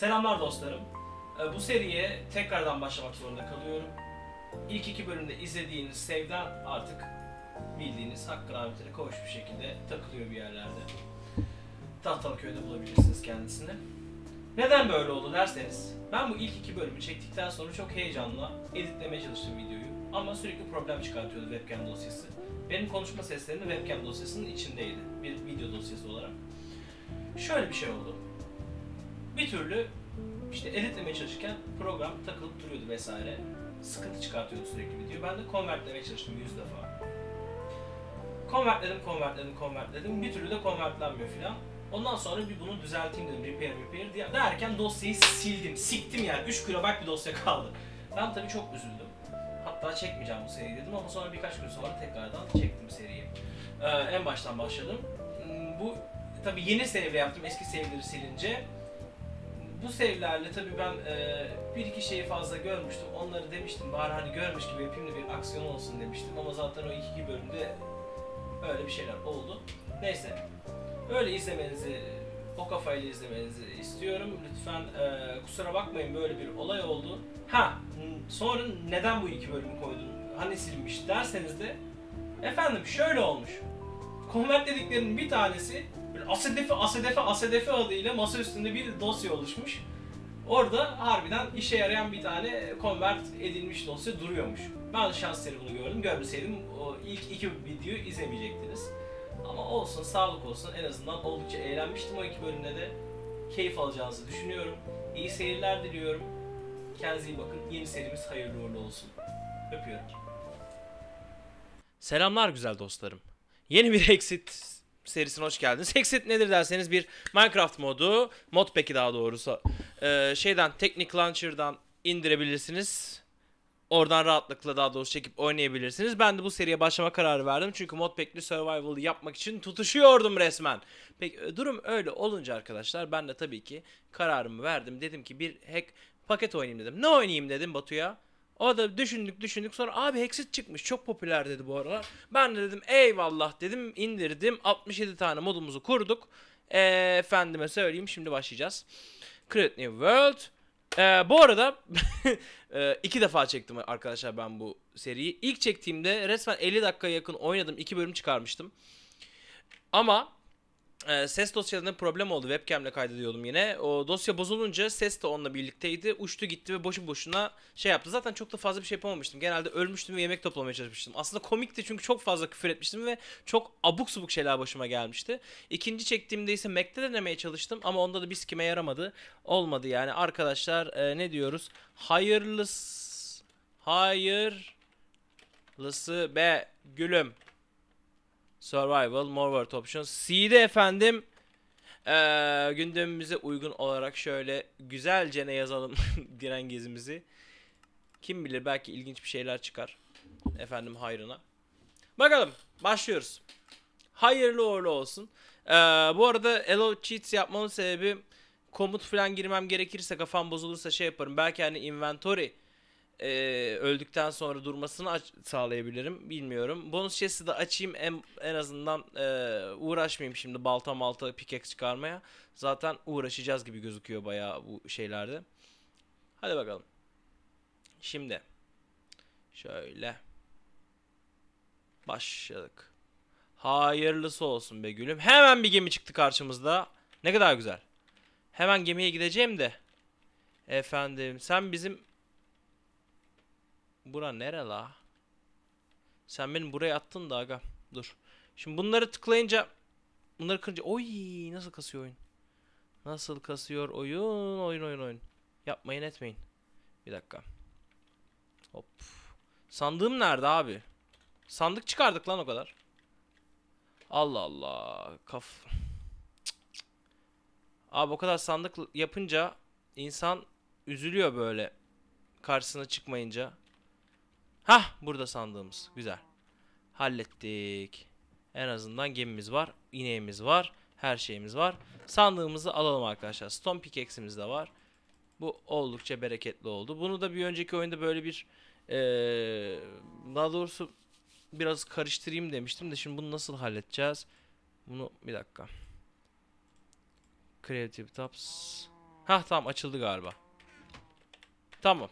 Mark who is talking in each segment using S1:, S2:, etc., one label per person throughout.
S1: Selamlar dostlarım. Ee, bu seriye tekrardan başlamak zorunda kalıyorum. İlk iki bölümde izlediğiniz sevdan artık bildiğiniz hakkı rahmetine kavuşmuş bir şekilde takılıyor bir yerlerde. köyde bulabilirsiniz kendisini. Neden böyle oldu derseniz, ben bu ilk iki bölümü çektikten sonra çok heyecanla editlemeye çalıştım videoyu. Ama sürekli problem çıkartıyordu webcam dosyası. Benim konuşma seslerim webcam dosyasının içindeydi, bir video dosyası olarak. Şöyle bir şey oldu bir türlü işte editlemeye çalışırken program takılıp duruyordu vesaire. Sıkıntı çıkartıyordu sürekli video. Ben de konvertlemeye çalıştım yüz defa. Konvertledim, konvertledim, konvertledim. Bir türlü de konvertlenmiyor filan. Ondan sonra bir bunu düzelteyim dedim. Repair, repair diye. Derken dosyayı sildim. Siktim yani. 3 KB bir dosya kaldı. Ben tabii çok üzüldüm. Hatta çekmeyeceğim bu seriyi dedim ama sonra birkaç gün sonra tekrardan çektim seriyi. Ee, en baştan başladım. Hmm, bu tabii yeni save'le yaptım. Eski save'leri silince bu sevlerle tabii ben e, bir iki şeyi fazla görmüştüm. Onları demiştim bari hani görmüş gibi yapayım da bir aksiyon olsun demiştim. Ama zaten o iki, bölümde öyle bir şeyler oldu. Neyse. Öyle izlemenizi, o kafayla izlemenizi istiyorum. Lütfen e, kusura bakmayın böyle bir olay oldu. Ha, sonra neden bu iki bölümü koydun? Hani silinmiş derseniz de efendim şöyle olmuş. Konvert dediklerinin bir tanesi Asedefe, Asedefe, Asedefe adıyla masa üstünde bir dosya oluşmuş. Orada harbiden işe yarayan bir tane convert edilmiş dosya duruyormuş. Ben şansları bunu gördüm. Görmeseydim o ilk iki videoyu izlemeyecektiniz. Ama olsun, sağlık olsun. En azından oldukça eğlenmiştim o iki bölümde de. Keyif alacağınızı düşünüyorum. İyi seyirler diliyorum. Kendinize iyi bakın. Yeni serimiz hayırlı uğurlu olsun. Öpüyorum. Selamlar güzel dostlarım. Yeni bir Exit serisine hoş geldiniz. Hexit nedir derseniz bir Minecraft modu, mod peki daha doğrusu. Ee, şeyden, Technic Launcher'dan indirebilirsiniz. Oradan rahatlıkla daha doğrusu çekip oynayabilirsiniz. Ben de bu seriye başlama kararı verdim. Çünkü mod pekli survival yapmak için tutuşuyordum resmen. Peki e, durum öyle olunca arkadaşlar ben de tabii ki kararımı verdim. Dedim ki bir hack paket oynayayım dedim. Ne oynayayım dedim Batu'ya. O da düşündük düşündük sonra abi Hexit çıkmış çok popüler dedi bu aralar. Ben de dedim eyvallah dedim indirdim 67 tane modumuzu kurduk. E, efendime söyleyeyim şimdi başlayacağız. Create New World. Ee, bu arada e, iki defa çektim arkadaşlar ben bu seriyi. İlk çektiğimde resmen 50 dakika yakın oynadım. iki bölüm çıkarmıştım. Ama e, ses dosyalarında problem oldu. Webcam'le kaydediyordum yine. O dosya bozulunca ses de onunla birlikteydi. Uçtu gitti ve boşu boşuna şey yaptı. Zaten çok da fazla bir şey yapamamıştım. Genelde ölmüştüm ve yemek toplamaya çalışmıştım. Aslında komikti çünkü çok fazla küfür etmiştim ve çok abuk subuk şeyler başıma gelmişti. İkinci çektiğimde ise Mac'te denemeye çalıştım ama onda da bir kime yaramadı. Olmadı yani. Arkadaşlar e, ne diyoruz? Hayırlısı hayırlısı be gülüm. Survival, More World Options. C'de efendim ee, gündemimize uygun olarak şöyle güzelce ne yazalım diren gezimizi. Kim bilir belki ilginç bir şeyler çıkar. Efendim hayrına. Bakalım başlıyoruz. Hayırlı uğurlu olsun. Ee, bu arada Hello Cheats yapmamın sebebi komut falan girmem gerekirse kafam bozulursa şey yaparım. Belki hani inventory e, öldükten sonra durmasını aç- sağlayabilirim. Bilmiyorum. Bonus chest'i de açayım en, en azından e, uğraşmayayım şimdi balta malta pickaxe çıkarmaya. Zaten uğraşacağız gibi gözüküyor bayağı bu şeylerde. Hadi bakalım. Şimdi. Şöyle. Başladık. Hayırlısı olsun be gülüm. Hemen bir gemi çıktı karşımızda. Ne kadar güzel. Hemen gemiye gideceğim de. Efendim sen bizim Bura nere la? Sen benim buraya attın da aga. Dur. Şimdi bunları tıklayınca bunları kırınca oy nasıl kasıyor oyun? Nasıl kasıyor oyun? Oyun oyun oyun. Yapmayın etmeyin. Bir dakika. Hop. Sandığım nerede abi? Sandık çıkardık lan o kadar. Allah Allah. Kaf. Abi o kadar sandık yapınca insan üzülüyor böyle karşısına çıkmayınca. Hah burada sandığımız. Güzel. Hallettik. En azından gemimiz var. ineğimiz var. Her şeyimiz var. Sandığımızı alalım arkadaşlar. Stone pickaxe'imiz de var. Bu oldukça bereketli oldu. Bunu da bir önceki oyunda böyle bir ee, daha doğrusu biraz karıştırayım demiştim de şimdi bunu nasıl halledeceğiz? Bunu bir dakika. Creative Tabs. Hah tamam açıldı galiba. Tamam.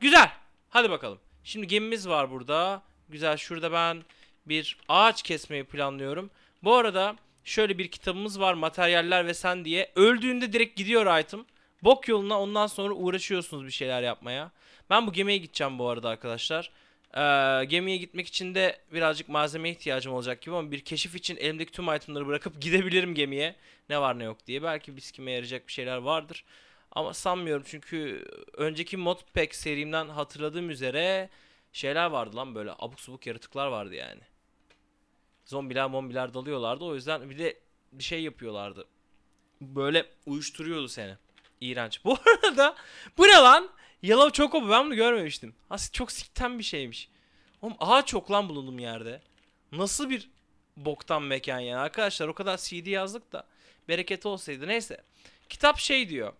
S1: Güzel. Hadi bakalım. Şimdi gemimiz var burada. Güzel şurada ben bir ağaç kesmeyi planlıyorum. Bu arada şöyle bir kitabımız var materyaller ve sen diye. Öldüğünde direkt gidiyor item. Bok yoluna ondan sonra uğraşıyorsunuz bir şeyler yapmaya. Ben bu gemiye gideceğim bu arada arkadaşlar. Ee, gemiye gitmek için de birazcık malzeme ihtiyacım olacak gibi ama bir keşif için elimdeki tüm itemları bırakıp gidebilirim gemiye. Ne var ne yok diye. Belki biskime yarayacak bir şeyler vardır. Ama sanmıyorum çünkü önceki modpack serimden hatırladığım üzere şeyler vardı lan böyle abuk subuk yaratıklar vardı yani. Zombiler mombiler dalıyorlardı o yüzden bir de bir şey yapıyorlardı. Böyle uyuşturuyordu seni. İğrenç. Bu arada bu ne lan? çok Chocobo ben bunu görmemiştim. Aslında çok sikten bir şeymiş. Oğlum ağaç çok lan bulundum yerde. Nasıl bir boktan mekan yani. Arkadaşlar o kadar CD yazdık da bereket olsaydı. Neyse. Kitap şey diyor.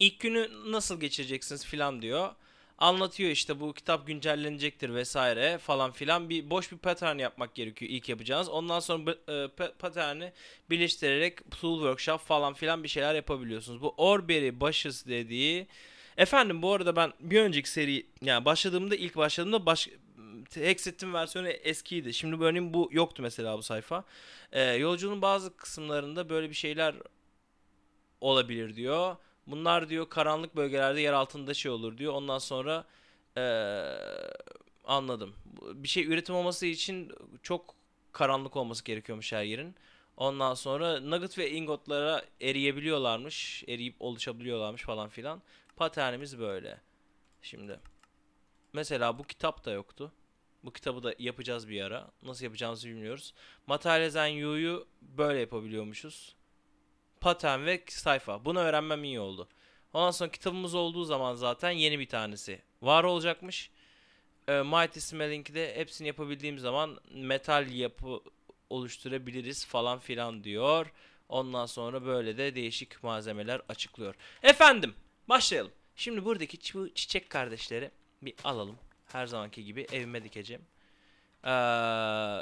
S1: İlk günü nasıl geçireceksiniz filan diyor. Anlatıyor işte bu kitap güncellenecektir vesaire falan filan. Bir boş bir pattern yapmak gerekiyor ilk yapacağınız. Ondan sonra e, pattern'i birleştirerek tool workshop falan filan bir şeyler yapabiliyorsunuz. Bu Orberry Bushes dediği Efendim bu arada ben bir önceki seri yani başladığımda ilk başladığımda baş, Hexit'in versiyonu eskiydi. Şimdi örneğin bu yoktu mesela bu sayfa. Ee, yolculuğun bazı kısımlarında böyle bir şeyler olabilir diyor. Bunlar diyor karanlık bölgelerde yer altında şey olur diyor. Ondan sonra ee, anladım. Bir şey üretim olması için çok karanlık olması gerekiyormuş her yerin. Ondan sonra nugget ve ingotlara eriyebiliyorlarmış. Eriyip oluşabiliyorlarmış falan filan. Paternimiz böyle. Şimdi. Mesela bu kitap da yoktu. Bu kitabı da yapacağız bir ara. Nasıl yapacağımızı bilmiyoruz. Materialize You'yu böyle yapabiliyormuşuz pattern ve sayfa. Bunu öğrenmem iyi oldu. Ondan sonra kitabımız olduğu zaman zaten yeni bir tanesi var olacakmış. E, Mighty Smelling'de hepsini yapabildiğim zaman metal yapı oluşturabiliriz falan filan diyor. Ondan sonra böyle de değişik malzemeler açıklıyor. Efendim başlayalım. Şimdi buradaki bu çiçek kardeşleri bir alalım. Her zamanki gibi evime dikeceğim. Ee,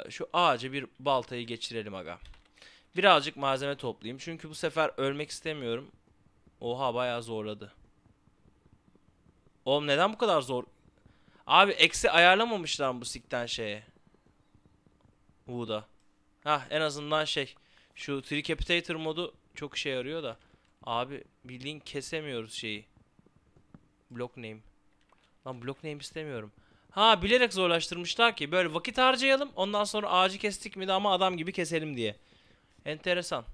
S1: şu ağaca bir baltayı geçirelim aga. Birazcık malzeme toplayayım. Çünkü bu sefer ölmek istemiyorum. Oha bayağı zorladı. Oğlum neden bu kadar zor? Abi eksi ayarlamamışlar bu sikten şeye. Wood'a. Hah en azından şey. Şu Tricapitator modu çok işe yarıyor da. Abi bildiğin kesemiyoruz şeyi. Block name. Lan block name istemiyorum. Ha bilerek zorlaştırmışlar ki böyle vakit harcayalım. Ondan sonra ağacı kestik mi de ama adam gibi keselim diye. Enteresan.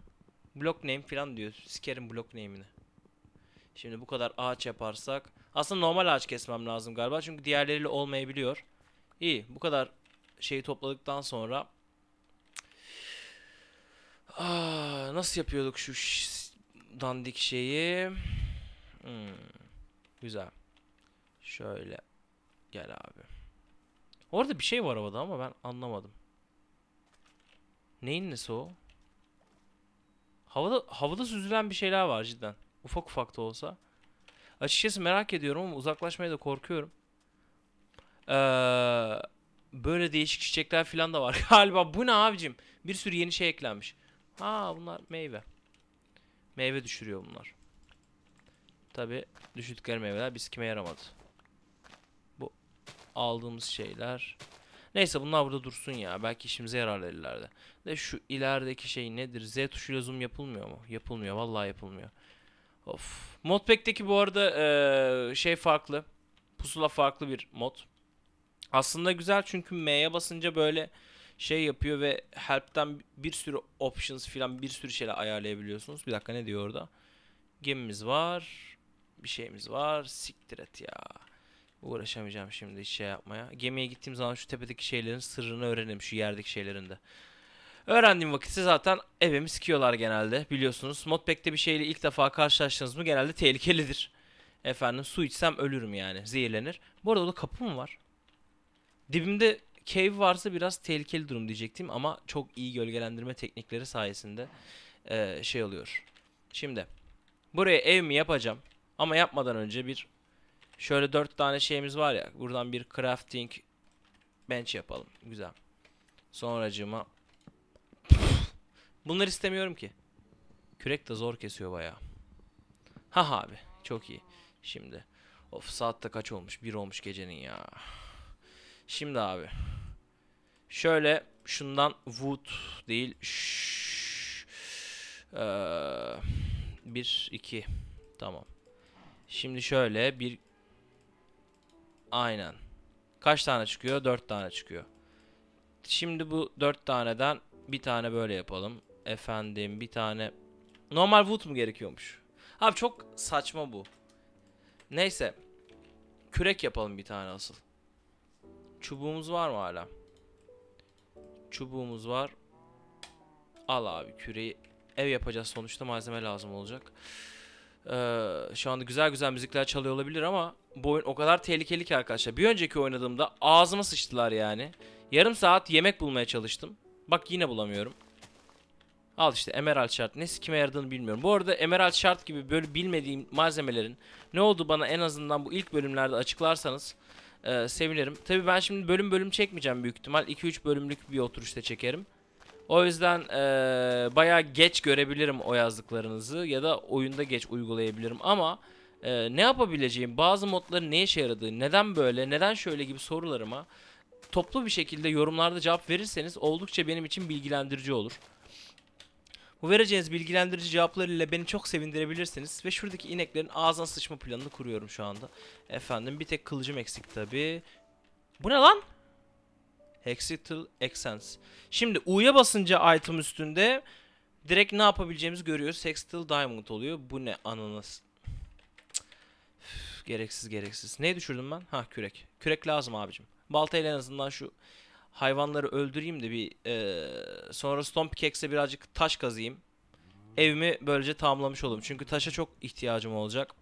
S1: Block name falan diyor. Sikerim block name'ini. Şimdi bu kadar ağaç yaparsak. Aslında normal ağaç kesmem lazım galiba. Çünkü diğerleriyle olmayabiliyor. İyi. Bu kadar şeyi topladıktan sonra. Aa, ah, nasıl yapıyorduk şu dandik şeyi? Hmm, güzel. Şöyle. Gel abi. Orada bir şey var havada ama ben anlamadım. Neyin nesi o? Havada, havada süzülen bir şeyler var cidden. Ufak ufak da olsa. Açıkçası merak ediyorum ama uzaklaşmaya da korkuyorum. Ee, böyle değişik çiçekler falan da var. Galiba bu ne abicim? Bir sürü yeni şey eklenmiş. Ha bunlar meyve. Meyve düşürüyor bunlar. Tabi düşürdükleri meyveler biz kime yaramadı. Bu aldığımız şeyler Neyse bunlar burada dursun ya. Belki işimize yararlar ileride. De şu ilerideki şey nedir? Z tuşuyla zoom yapılmıyor mu? Yapılmıyor. Vallahi yapılmıyor. Of. Modpack'teki bu arada ee, şey farklı. Pusula farklı bir mod. Aslında güzel çünkü M'ye basınca böyle şey yapıyor ve help'ten bir sürü options filan bir sürü şeyler ayarlayabiliyorsunuz. Bir dakika ne diyor orada? Gemimiz var. Bir şeyimiz var. Siktir et ya. Uğraşamayacağım şimdi hiç şey yapmaya. Gemiye gittiğim zaman şu tepedeki şeylerin sırrını öğrenelim şu yerdeki şeylerin de. Öğrendiğim vakitte zaten evimi sikiyorlar genelde biliyorsunuz. Modpack'te bir şeyle ilk defa karşılaştınız mı genelde tehlikelidir. Efendim su içsem ölürüm yani zehirlenir. Bu arada da kapı mı var? Dibimde cave varsa biraz tehlikeli durum diyecektim ama çok iyi gölgelendirme teknikleri sayesinde e, şey oluyor. Şimdi buraya ev mi yapacağım ama yapmadan önce bir Şöyle dört tane şeyimiz var ya. Buradan bir crafting bench yapalım. Güzel. Sonracığıma. Bunları istemiyorum ki. Kürek de zor kesiyor bayağı. Ha abi. Çok iyi. Şimdi. Of saatte kaç olmuş? Bir olmuş gecenin ya. Şimdi abi. Şöyle şundan wood değil. ee, bir iki. Tamam. Şimdi şöyle bir Aynen. Kaç tane çıkıyor? 4 tane çıkıyor. Şimdi bu 4 taneden bir tane böyle yapalım. Efendim bir tane... Normal wood mu gerekiyormuş? Abi çok saçma bu. Neyse. Kürek yapalım bir tane asıl. Çubuğumuz var mı hala? Çubuğumuz var. Al abi küreği. Ev yapacağız sonuçta malzeme lazım olacak. Ee, şu anda güzel güzel müzikler çalıyor olabilir ama bu oyun o kadar tehlikeli ki arkadaşlar. Bir önceki oynadığımda ağzıma sıçtılar yani. Yarım saat yemek bulmaya çalıştım. Bak yine bulamıyorum. Al işte Emerald şart. Nesi kime yaradığını bilmiyorum. Bu arada Emerald şart gibi böyle bilmediğim malzemelerin ne oldu bana en azından bu ilk bölümlerde açıklarsanız e, sevinirim. Tabi ben şimdi bölüm bölüm çekmeyeceğim büyük ihtimal. 2-3 bölümlük bir oturuşta çekerim. O yüzden e, bayağı geç görebilirim o yazdıklarınızı ya da oyunda geç uygulayabilirim ama e, ne yapabileceğim, bazı modların ne işe yaradığı, neden böyle, neden şöyle gibi sorularıma toplu bir şekilde yorumlarda cevap verirseniz oldukça benim için bilgilendirici olur. Bu vereceğiniz bilgilendirici cevaplar ile beni çok sevindirebilirsiniz ve şuradaki ineklerin ağzına sıçma planını kuruyorum şu anda. Efendim bir tek kılıcım eksik tabi. Bu ne lan? Hexital Accents. Şimdi U'ya basınca item üstünde direkt ne yapabileceğimizi görüyoruz. Hexital Diamond oluyor. Bu ne ananas? gereksiz gereksiz. Neyi düşürdüm ben? Ha kürek. Kürek lazım abicim. Baltayla en azından şu hayvanları öldüreyim de bir e, sonra Stone Pickaxe'e birazcık taş kazıyım. Evimi böylece tamamlamış oldum. Çünkü taşa çok ihtiyacım olacak.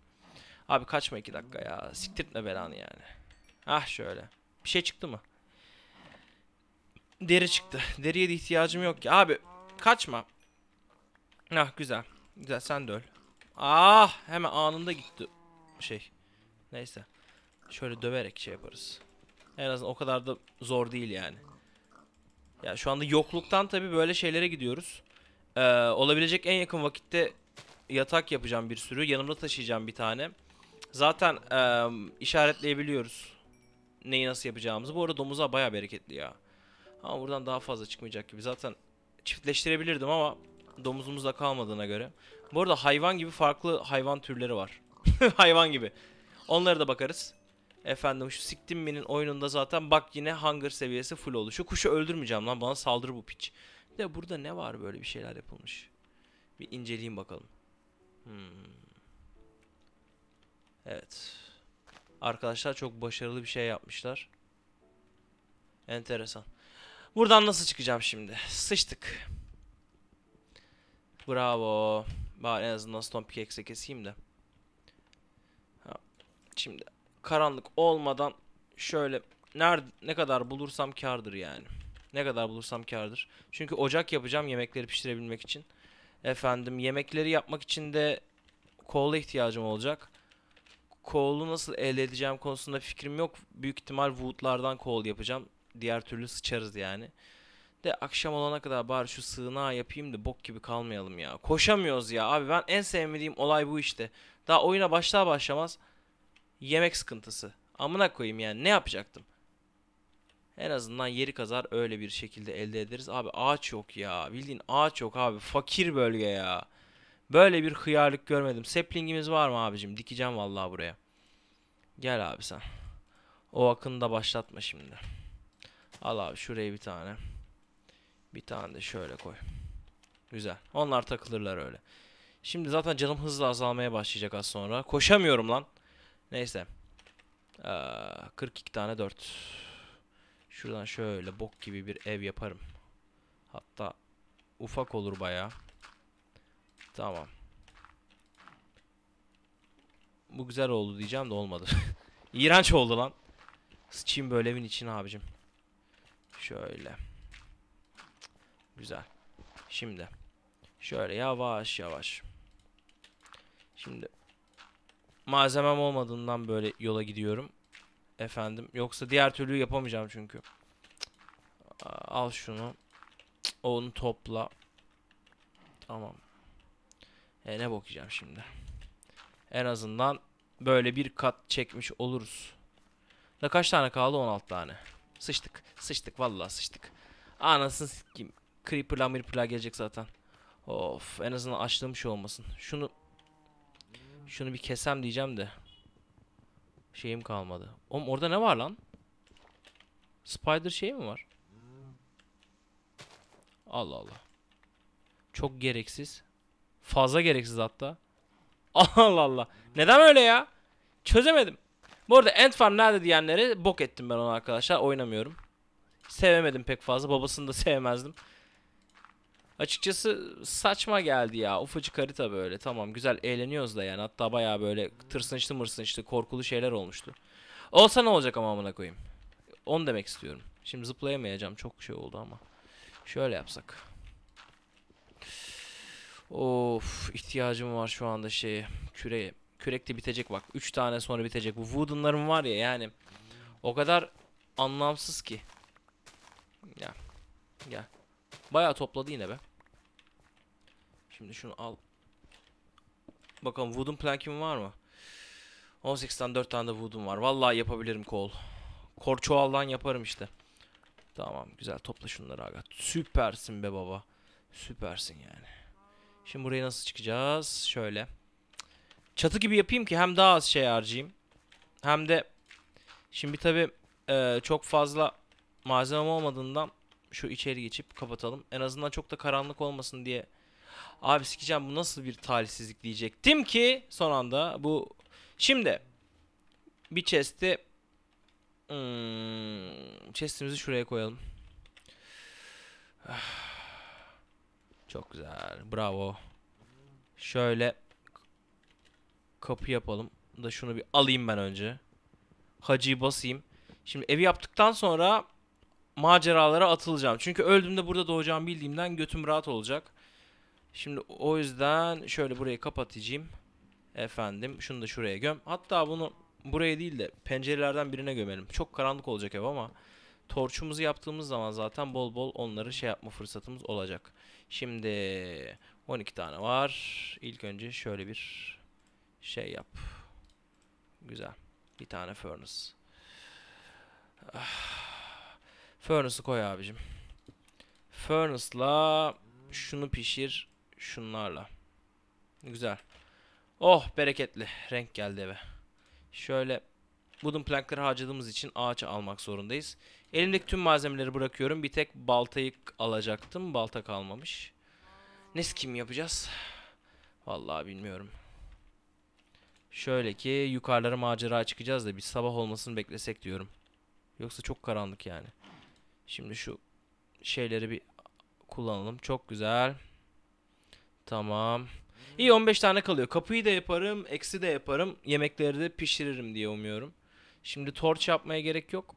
S1: Abi kaçma iki dakika ya. Siktirtme belanı yani. Ah şöyle. Bir şey çıktı mı? Deri çıktı. Deriye de ihtiyacım yok ki. Abi kaçma. Ah güzel. Güzel sen de öl. Ah hemen anında gitti. Şey. Neyse. Şöyle döverek şey yaparız. En azından o kadar da zor değil yani. Ya şu anda yokluktan tabi böyle şeylere gidiyoruz. Ee, olabilecek en yakın vakitte yatak yapacağım bir sürü. Yanımda taşıyacağım bir tane. Zaten e, işaretleyebiliyoruz. Neyi nasıl yapacağımızı. Bu arada domuza baya bereketli ya. Ama buradan daha fazla çıkmayacak gibi. Zaten çiftleştirebilirdim ama domuzumuz da kalmadığına göre. Bu arada hayvan gibi farklı hayvan türleri var. hayvan gibi. Onlara da bakarız. Efendim şu siktim minin oyununda zaten bak yine hunger seviyesi full oldu. Şu kuşu öldürmeyeceğim lan bana saldır bu piç. De burada ne var böyle bir şeyler yapılmış. Bir inceleyeyim bakalım. Hmm. Evet. Arkadaşlar çok başarılı bir şey yapmışlar. Enteresan. Buradan nasıl çıkacağım şimdi? Sıçtık. Bravo. Bari en azından Stone Pickaxe'e keseyim de. Ha. Şimdi karanlık olmadan şöyle nerede ne kadar bulursam kardır yani. Ne kadar bulursam kardır. Çünkü ocak yapacağım yemekleri pişirebilmek için. Efendim yemekleri yapmak için de kola ihtiyacım olacak. Kolu nasıl elde edeceğim konusunda fikrim yok. Büyük ihtimal wood'lardan kol yapacağım diğer türlü sıçarız yani. De akşam olana kadar bari şu sığınağı yapayım da bok gibi kalmayalım ya. Koşamıyoruz ya abi ben en sevmediğim olay bu işte. Daha oyuna başlar başlamaz yemek sıkıntısı. Amına koyayım yani ne yapacaktım? En azından yeri kazar öyle bir şekilde elde ederiz. Abi ağaç yok ya. Bildiğin ağaç yok abi. Fakir bölge ya. Böyle bir hıyarlık görmedim. Sapling'imiz var mı abicim? Dikeceğim vallahi buraya. Gel abi sen. O akını da başlatma şimdi. Al abi şuraya bir tane. Bir tane de şöyle koy. Güzel. Onlar takılırlar öyle. Şimdi zaten canım hızla azalmaya başlayacak az sonra. Koşamıyorum lan. Neyse. Ee, 42 tane 4. Şuradan şöyle bok gibi bir ev yaparım. Hatta ufak olur baya. Tamam. Bu güzel oldu diyeceğim de olmadı. İğrenç oldu lan. Sıçayım böyle evin içine abicim. Şöyle. Güzel. Şimdi. Şöyle yavaş yavaş. Şimdi. Malzemem olmadığından böyle yola gidiyorum. Efendim. Yoksa diğer türlü yapamayacağım çünkü. Al şunu. Onu topla. Tamam. E ne bakacağım şimdi. En azından böyle bir kat çekmiş oluruz. Da kaç tane kaldı? 16 tane. Sıçtık. Sıçtık vallahi sıçtık. Anasını sikeyim. Creeper'la mirpırla gelecek zaten. Of en azından açtığım şey olmasın. Şunu şunu bir kesem diyeceğim de. Şeyim kalmadı. Oğlum orada ne var lan? Spider şey mi var? Allah Allah. Çok gereksiz. Fazla gereksiz hatta. Allah Allah. Neden öyle ya? Çözemedim. Bu arada Ant Farm nerede diyenleri bok ettim ben onu arkadaşlar. Oynamıyorum. Sevemedim pek fazla. Babasını da sevmezdim. Açıkçası saçma geldi ya. Ufacık harita böyle. Tamam güzel eğleniyoruz da yani. Hatta baya böyle tırsınçlı mırsınçlı korkulu şeyler olmuştu. Olsa ne olacak ama amına koyayım. Onu demek istiyorum. Şimdi zıplayamayacağım. Çok şey oldu ama. Şöyle yapsak. Of ihtiyacım var şu anda şeye. Küreye. Kürekte bitecek bak. 3 tane sonra bitecek. Bu Wooden'ların var ya yani. O kadar anlamsız ki. Gel, Ya. Bayağı topladı yine be. Şimdi şunu al. Bakalım wooden plank'im var mı? 18'den 4 tane de wooden var. Vallahi yapabilirim kol. Kor çoğaldan yaparım işte. Tamam güzel topla şunları aga. Süpersin be baba. Süpersin yani. Şimdi buraya nasıl çıkacağız? Şöyle. Çatı gibi yapayım ki hem daha az şey harcayayım. Hem de şimdi tabii e, çok fazla malzemem olmadığından şu içeri geçip kapatalım. En azından çok da karanlık olmasın diye. Abi sikeceğim bu nasıl bir talihsizlik diyecektim ki son anda bu. Şimdi bir chest'i hmm, chest'imizi şuraya koyalım. Ah, çok güzel. Bravo. Şöyle kapı yapalım. Da şunu bir alayım ben önce. Hacı'yı basayım. Şimdi evi yaptıktan sonra maceralara atılacağım. Çünkü öldüğümde burada doğacağım bildiğimden götüm rahat olacak. Şimdi o yüzden şöyle burayı kapatacağım. Efendim şunu da şuraya göm. Hatta bunu buraya değil de pencerelerden birine gömelim. Çok karanlık olacak ev ama torçumuzu yaptığımız zaman zaten bol bol onları şey yapma fırsatımız olacak. Şimdi 12 tane var. İlk önce şöyle bir şey yap. Güzel. Bir tane furnace. Ah. Furnace'ı koy abicim. Furnace'la şunu pişir şunlarla. Güzel. Oh bereketli. Renk geldi eve. Şöyle wooden plankları harcadığımız için ağaç almak zorundayız. Elimdeki tüm malzemeleri bırakıyorum. Bir tek baltayı alacaktım. Balta kalmamış. Ne kim yapacağız? Vallahi bilmiyorum. Şöyle ki yukarılara macera çıkacağız da bir sabah olmasını beklesek diyorum. Yoksa çok karanlık yani. Şimdi şu şeyleri bir kullanalım. Çok güzel. Tamam. İyi 15 tane kalıyor. Kapıyı da yaparım, eksi de yaparım. Yemekleri de pişiririm diye umuyorum. Şimdi torç yapmaya gerek yok.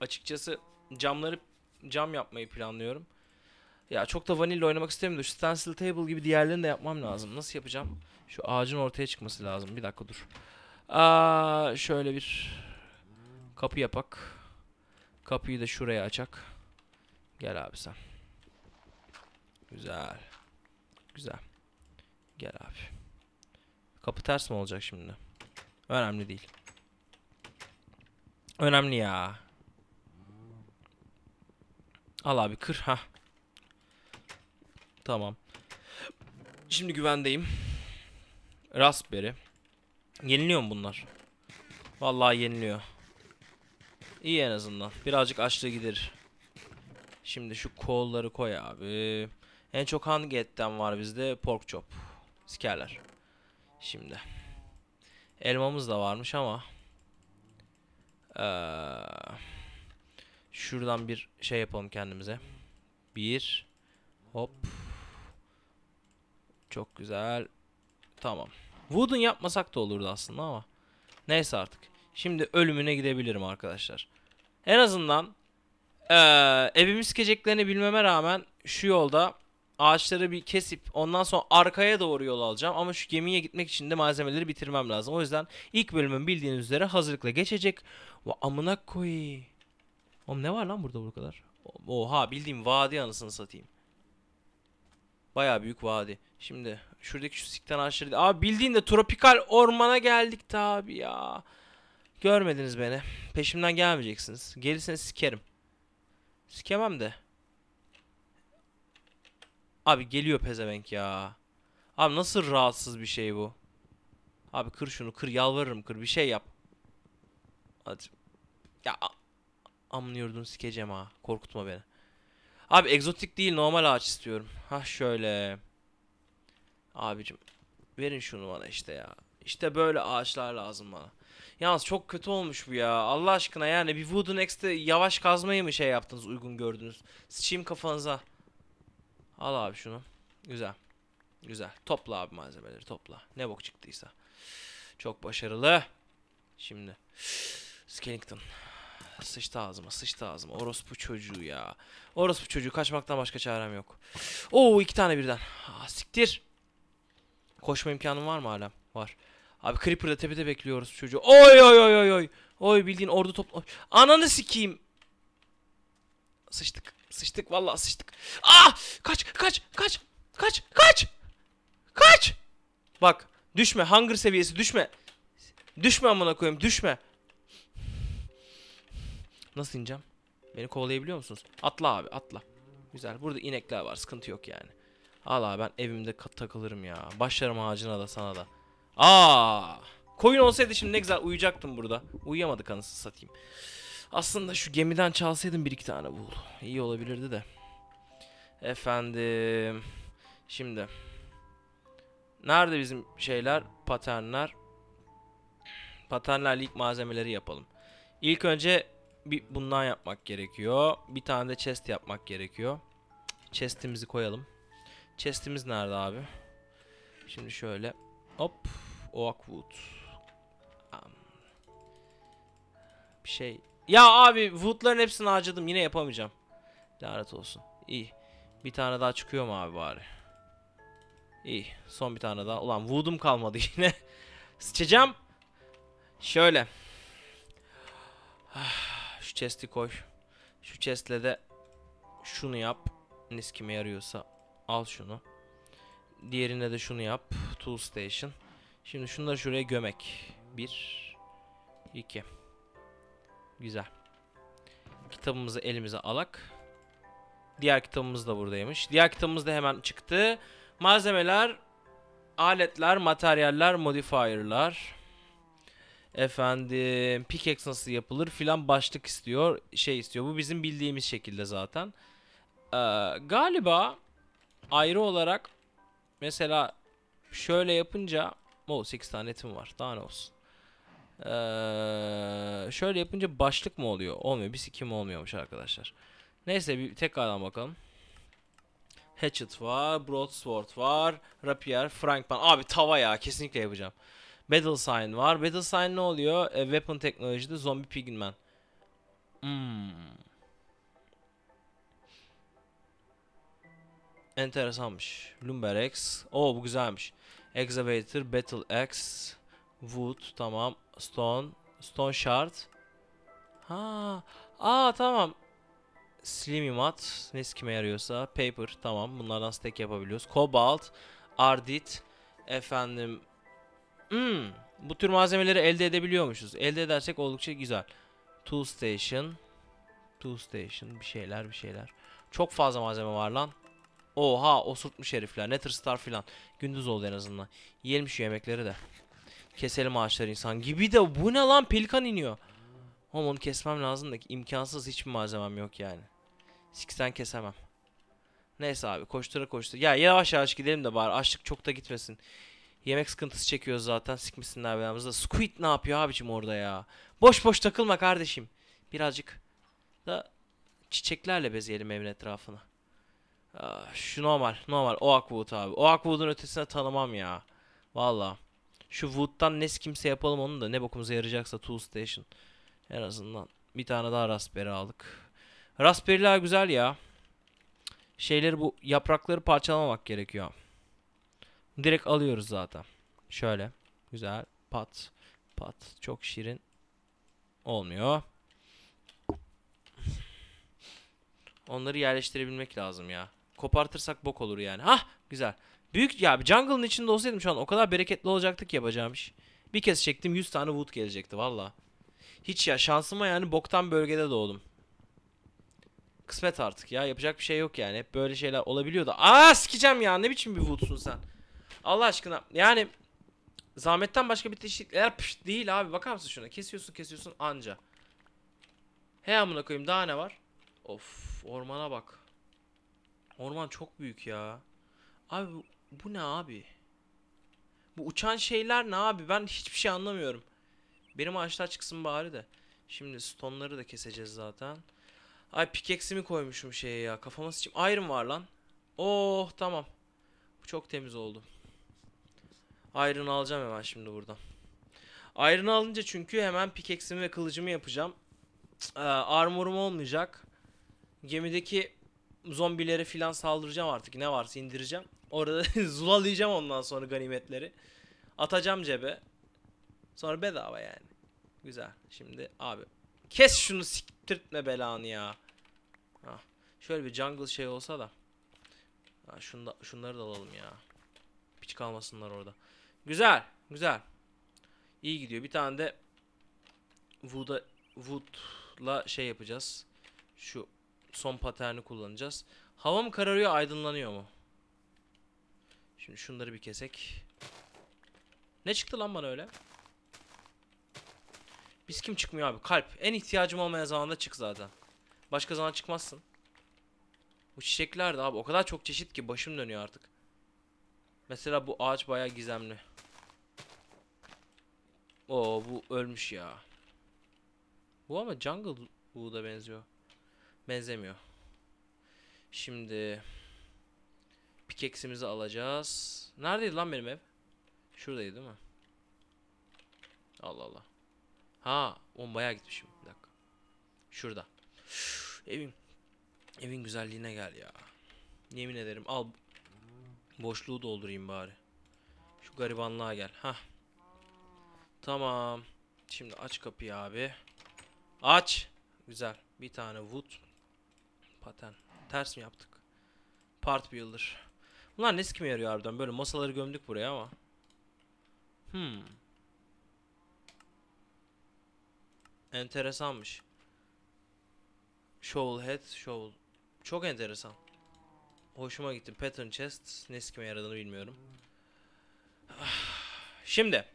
S1: Açıkçası camları cam yapmayı planlıyorum. Ya çok da vanilla oynamak istemiyorum. Şu stencil table gibi diğerlerini de yapmam lazım. Nasıl yapacağım? Şu ağacın ortaya çıkması lazım. Bir dakika dur. Aa, şöyle bir kapı yapak. Kapıyı da şuraya açak. Gel abi sen. Güzel. Güzel. Gel abi. Kapı ters mi olacak şimdi? Önemli değil. Önemli ya. Al abi kır. ha. Tamam. Şimdi güvendeyim. Raspberry. Yeniliyor mu bunlar? Vallahi yeniliyor. İyi en azından. Birazcık açlığı gider. Şimdi şu kolları koy abi. En çok hangi etten var bizde? Pork chop. Sikerler. Şimdi. Elmamız da varmış ama. Ee, şuradan bir şey yapalım kendimize. Bir. Hop. Çok güzel. Tamam. Wooden yapmasak da olurdu aslında ama. Neyse artık. Şimdi ölümüne gidebilirim arkadaşlar. En azından ee, evimi sikeceklerini bilmeme rağmen şu yolda ağaçları bir kesip ondan sonra arkaya doğru yol alacağım. Ama şu gemiye gitmek için de malzemeleri bitirmem lazım. O yüzden ilk bölümün bildiğiniz üzere hazırlıkla geçecek. Ve amına koy. Oğlum ne var lan burada bu kadar? Oha bildiğim vadi anısını satayım. Baya büyük vadi. Şimdi şuradaki şu sikten ağaçları... Aa bildiğin de tropikal ormana geldik tabi ya. Görmediniz beni. Peşimden gelmeyeceksiniz. Gelirseniz sikerim. Sikemem de. Abi geliyor pezevenk ya. Abi nasıl rahatsız bir şey bu? Abi kır şunu kır yalvarırım kır bir şey yap. Hadi. Ya anlıyordun sikeceğim ha. Korkutma beni. Abi egzotik değil normal ağaç istiyorum. Ha şöyle. Abicim verin şunu bana işte ya. İşte böyle ağaçlar lazım bana. Yalnız çok kötü olmuş bu ya. Allah aşkına yani bir Wooden X'te yavaş kazmayı mı şey yaptınız uygun gördünüz. Sıçayım kafanıza. Al abi şunu. Güzel. Güzel. Topla abi malzemeleri topla. Ne bok çıktıysa. Çok başarılı. Şimdi. Skellington. Sıçtı ağzıma, sıçtı ağzıma. Orospu çocuğu ya. Orospu çocuğu kaçmaktan başka çarem yok. Oo iki tane birden. Ah, siktir. Koşma imkanım var mı hala? Var. Abi Creeper'da tepede bekliyoruz çocuğu. Oy oy oy oy oy. Oy bildiğin ordu topla. Ananı sikeyim. Sıçtık. Sıçtık vallahi sıçtık. Ah! Kaç kaç kaç kaç kaç. Kaç. Bak düşme hunger seviyesi düşme. Düşme amına koyayım düşme. Nasıl ineceğim? Beni kovalayabiliyor musunuz? Atla abi atla. Güzel. Burada inekler var. Sıkıntı yok yani. Allah ben evimde takılırım ya. Başlarım ağacına da sana da. Aa! Koyun olsaydı şimdi ne güzel uyuyacaktım burada. Uyuyamadık anasını satayım. Aslında şu gemiden çalsaydım bir iki tane bul. İyi olabilirdi de. Efendim. Şimdi. Nerede bizim şeyler? Paternler. Paternler ilk malzemeleri yapalım. İlk önce bir bundan yapmak gerekiyor. Bir tane de chest yapmak gerekiyor. Chest'imizi koyalım. Chest'imiz nerede abi? Şimdi şöyle. Hop. Oakwood. Bir şey. Ya abi wood'ların hepsini harcadım. Yine yapamayacağım. Lanet olsun. İyi. Bir tane daha çıkıyor mu abi bari? İyi. Son bir tane daha. Ulan wood'um kalmadı yine. Sıçacağım. Şöyle. Ah. Şu chest'i koy. Şu chest'le de şunu yap. Nis kime yarıyorsa al şunu. Diğerine de şunu yap. Tool Station. Şimdi şunları şuraya gömek. Bir, iki. Güzel. Kitabımızı elimize alak. Diğer kitabımız da buradaymış. Diğer kitabımız da hemen çıktı. Malzemeler, aletler, materyaller, modifier'lar. Efendim pickaxe nasıl yapılır filan başlık istiyor. Şey istiyor. Bu bizim bildiğimiz şekilde zaten. Ee, galiba ayrı olarak mesela şöyle yapınca o 8 tane etim var. Daha ne olsun. Ee, şöyle yapınca başlık mı oluyor? Olmuyor. Bir sikim olmuyormuş arkadaşlar. Neyse bir tekrardan bakalım. Hatchet var, broadsword var, rapier, frankman. Abi tava ya kesinlikle yapacağım. Battle Sign var. Battle Sign ne oluyor? E, weapon teknolojide zombi pigman. Hmm. Enteresanmış. Lumber X. Oo bu güzelmiş. Excavator, Battle Axe, Wood tamam. Stone, Stone Shard. Ha. Aa tamam. Slimy Mat. Ne kime yarıyorsa. Paper tamam. Bunlardan stack yapabiliyoruz. Cobalt, Ardit, efendim Hmm, bu tür malzemeleri elde edebiliyormuşuz. Elde edersek oldukça güzel. Tool station. Tool station bir şeyler bir şeyler. Çok fazla malzeme var lan. Oha osurtmuş herifler. Netherstar filan. Gündüz oldu en azından. Yiyelim şu yemekleri de. Keselim ağaçları insan gibi de bu ne lan pelikan iniyor. Oğlum onu kesmem lazım da imkansız hiçbir malzemem yok yani. Siksen kesemem. Neyse abi koştura koştura. Ya yavaş yavaş gidelim de bari açlık çok da gitmesin. Yemek sıkıntısı çekiyoruz zaten. Sikmişsinler belamızı Squid ne yapıyor abicim orada ya? Boş boş takılma kardeşim. Birazcık da çiçeklerle bezeyelim evin etrafını. şu normal. Normal. Oakwood abi. Oakwood'un ötesine tanımam ya. Valla. Şu Wood'dan ne kimse yapalım onu da ne bokumuza yarayacaksa Tool Station. En azından bir tane daha Raspberry aldık. Raspberry'ler güzel ya. Şeyleri bu yaprakları parçalamak gerekiyor. Direkt alıyoruz zaten. Şöyle. Güzel. Pat. Pat. Çok şirin. Olmuyor. Onları yerleştirebilmek lazım ya. Kopartırsak bok olur yani. Hah güzel. Büyük ya jungle'ın içinde olsaydım şu an o kadar bereketli olacaktık ki yapacağım iş. Bir kez çektim 100 tane wood gelecekti valla. Hiç ya şansıma yani boktan bölgede doğdum. Kısmet artık ya yapacak bir şey yok yani. Hep böyle şeyler olabiliyor da. Aa sikeceğim ya ne biçim bir woodsun sen. Allah aşkına yani zahmetten başka bir teşvikler pış değil abi. Bakar mısın şuna? Kesiyorsun kesiyorsun anca. He amına koyayım daha ne var? Of ormana bak. Orman çok büyük ya. Abi bu, bu ne abi? Bu uçan şeyler ne abi? Ben hiçbir şey anlamıyorum. Benim ağaçlar çıksın bari de. Şimdi stonları da keseceğiz zaten. Ay pikeksimi koymuşum şeye ya. Kafama sıçayım. Iron var lan. Oh tamam. Bu çok temiz oldu. Iron alacağım hemen şimdi buradan. Iron alınca çünkü hemen pickaxe'imi ve kılıcımı yapacağım. Ee, armorum olmayacak. Gemideki zombilere filan saldıracağım artık. Ne varsa indireceğim. Orada zulalayacağım ondan sonra ganimetleri. Atacağım cebe. Sonra bedava yani. Güzel. Şimdi abi. Kes şunu siktirtme belanı ya. Ha. Ah, şöyle bir jungle şey olsa da. Ha, şunda, şunları da alalım ya. Piç kalmasınlar orada. Güzel. Güzel. İyi gidiyor. Bir tane de Wood'a Wood'la şey yapacağız. Şu son paterni kullanacağız. Hava mı kararıyor aydınlanıyor mu? Şimdi şunları bir kesek. Ne çıktı lan bana öyle? Biz kim çıkmıyor abi? Kalp. En ihtiyacım olmayan zamanda çık zaten. Başka zaman çıkmazsın. Bu çiçekler de abi o kadar çok çeşit ki başım dönüyor artık. Mesela bu ağaç bayağı gizemli. Oo bu ölmüş ya. Bu ama Jungle bu da benziyor. Benzemiyor. Şimdi pikeksimizi alacağız. Neredeydi lan benim ev? Şuradaydı değil mi? Allah Allah. Ha, on bayağı gitmişim. Bir dakika. Şurada. Üf, evin evin güzelliğine gel ya. Yemin ederim al boşluğu doldurayım bari. Şu garibanlığa gel. Hah. Tamam. Şimdi aç kapıyı abi. Aç. Güzel. Bir tane wood. Paten. Ters mi yaptık? Part builder. Bunlar ne kime yarıyor harbiden? Böyle masaları gömdük buraya ama. Hmm. Enteresanmış. Shovel head, shovel. Çok enteresan. Hoşuma gitti. Pattern chest ne kime yaradığını bilmiyorum. Şimdi.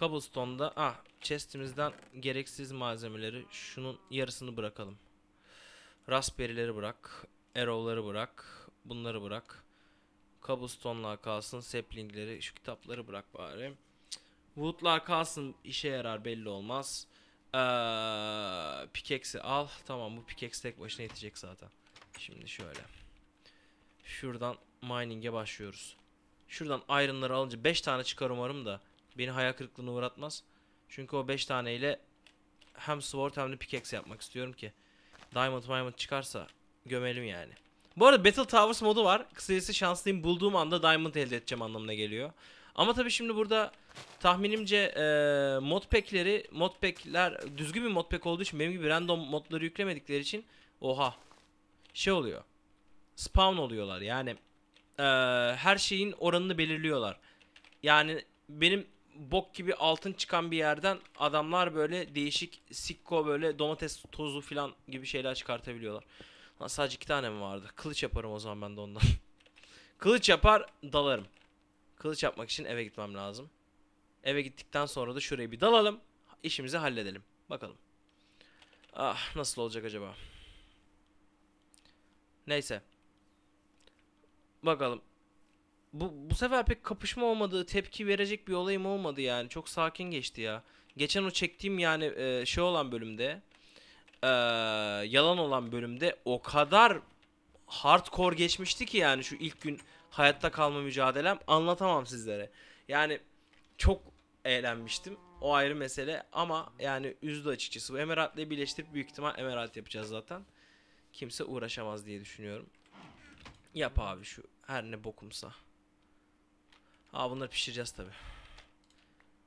S1: Cobblestone'da ah chestimizden gereksiz malzemeleri şunun yarısını bırakalım. Raspberry'leri bırak. Arrow'ları bırak. Bunları bırak. Cobblestone'lar kalsın. Sapling'leri şu kitapları bırak bari. Wood'lar kalsın işe yarar belli olmaz. Ee, pickaxe'i al. Tamam bu pickaxe tek başına yetecek zaten. Şimdi şöyle. Şuradan mining'e başlıyoruz. Şuradan iron'ları alınca 5 tane çıkar umarım da beni hayal kırıklığına uğratmaz. Çünkü o 5 taneyle hem sword hem de pickaxe yapmak istiyorum ki. Diamond diamond çıkarsa gömelim yani. Bu arada Battle Towers modu var. Kısacası şanslıyım bulduğum anda diamond elde edeceğim anlamına geliyor. Ama tabii şimdi burada tahminimce e, mod modpackler düzgün bir mod modpack olduğu için benim gibi random modları yüklemedikleri için oha şey oluyor. Spawn oluyorlar yani e, her şeyin oranını belirliyorlar. Yani benim bok gibi altın çıkan bir yerden adamlar böyle değişik sikko böyle domates tozu filan gibi şeyler çıkartabiliyorlar. Lan sadece iki tane mi vardı? Kılıç yaparım o zaman ben de ondan. Kılıç yapar dalarım. Kılıç yapmak için eve gitmem lazım. Eve gittikten sonra da şurayı bir dalalım. İşimizi halledelim. Bakalım. Ah nasıl olacak acaba? Neyse. Bakalım bu, bu sefer pek kapışma olmadı, tepki verecek bir olayım olmadı yani. Çok sakin geçti ya. Geçen o çektiğim yani e, şey olan bölümde, e, yalan olan bölümde o kadar hardcore geçmişti ki yani şu ilk gün hayatta kalma mücadelem anlatamam sizlere. Yani çok eğlenmiştim. O ayrı mesele ama yani üzdü açıkçası. Bu Emerat'la birleştirip büyük ihtimal Emerat yapacağız zaten. Kimse uğraşamaz diye düşünüyorum. Yap abi şu her ne bokumsa. Aa bunları pişireceğiz tabi.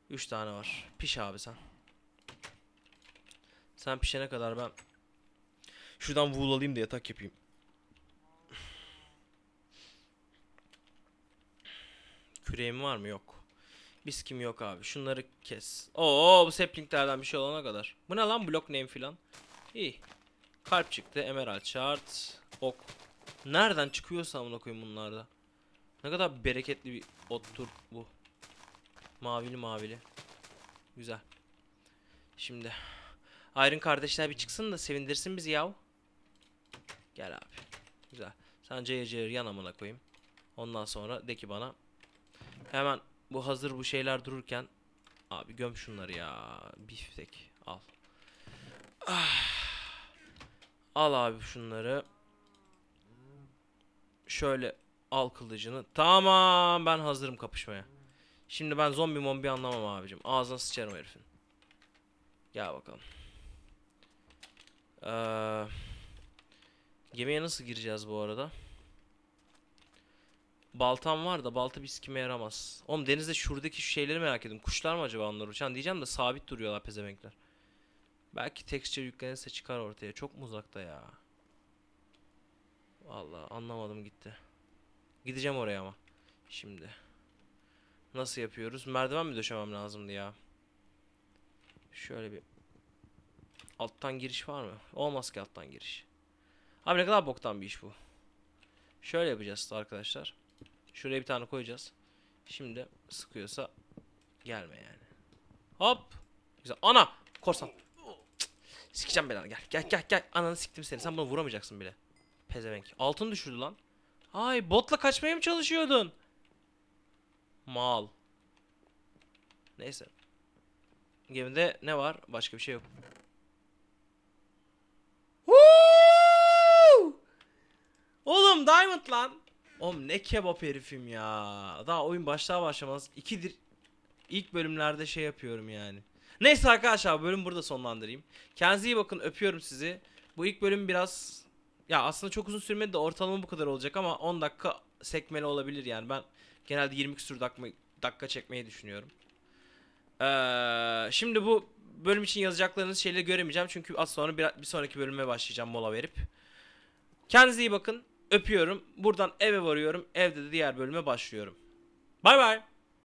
S1: 3 tane var. Piş abi sen. Sen pişene kadar ben şuradan vuğul alayım da yatak yapayım. Küreğim var mı? Yok. Biz kim yok abi. Şunları kes. Oo bu saplinglerden bir şey olana kadar. Bu ne lan block name filan? İyi. Kalp çıktı. Emerald chart. Ok. Nereden çıkıyorsa bunu koyayım bunlarda. Ne kadar bereketli bir ottur bu. Mavili mavili. Güzel. Şimdi. Iron kardeşler bir çıksın da sevindirsin bizi yav. Gel abi. Güzel. Sen cayır cayır yan amına koyayım. Ondan sonra de ki bana. Hemen bu hazır bu şeyler dururken. Abi göm şunları ya. Biftek al. Ah. Al abi şunları. Şöyle Al kılıcını. Tamam ben hazırım kapışmaya. Şimdi ben zombi mombi anlamam abicim. Ağzına sıçarım herifin. Gel bakalım. Ee, gemiye nasıl gireceğiz bu arada? Baltam var da balta bir sikime yaramaz. Oğlum denizde şuradaki şu şeyleri merak ediyorum. Kuşlar mı acaba onları uçan diyeceğim de sabit duruyorlar pezemekler. Belki texture yüklenirse çıkar ortaya. Çok mu uzakta ya? Vallahi anlamadım gitti. Gideceğim oraya ama. Şimdi. Nasıl yapıyoruz? Merdiven mi döşemem lazımdı ya? Şöyle bir. Alttan giriş var mı? Olmaz ki alttan giriş. Abi ne kadar boktan bir iş bu. Şöyle yapacağız arkadaşlar. Şuraya bir tane koyacağız. Şimdi sıkıyorsa gelme yani. Hop. Güzel. Ana. Korsan. Cık. Sikeceğim belanı gel. Gel gel gel. Ananı siktim seni. Sen bunu vuramayacaksın bile. Pezevenk. Altın düşürdü lan. Ay botla kaçmaya mı çalışıyordun? Mal. Neyse. Gemide ne var? Başka bir şey yok. Woo! Oğlum Diamond lan. Oğlum ne kebap herifim ya. Daha oyun başlar başlamaz. İkidir. İlk bölümlerde şey yapıyorum yani. Neyse arkadaşlar bölüm burada sonlandırayım. Kendinize iyi bakın. Öpüyorum sizi. Bu ilk bölüm biraz ya aslında çok uzun sürmedi de ortalama bu kadar olacak ama 10 dakika sekmeli olabilir yani. Ben genelde 20 küsur dakika, dakika çekmeyi düşünüyorum. Ee, şimdi bu bölüm için yazacaklarınız şeyleri göremeyeceğim. Çünkü az sonra bir, bir sonraki bölüme başlayacağım mola verip. Kendinize iyi bakın. Öpüyorum. Buradan eve varıyorum. Evde de diğer bölüme başlıyorum. Bay bay.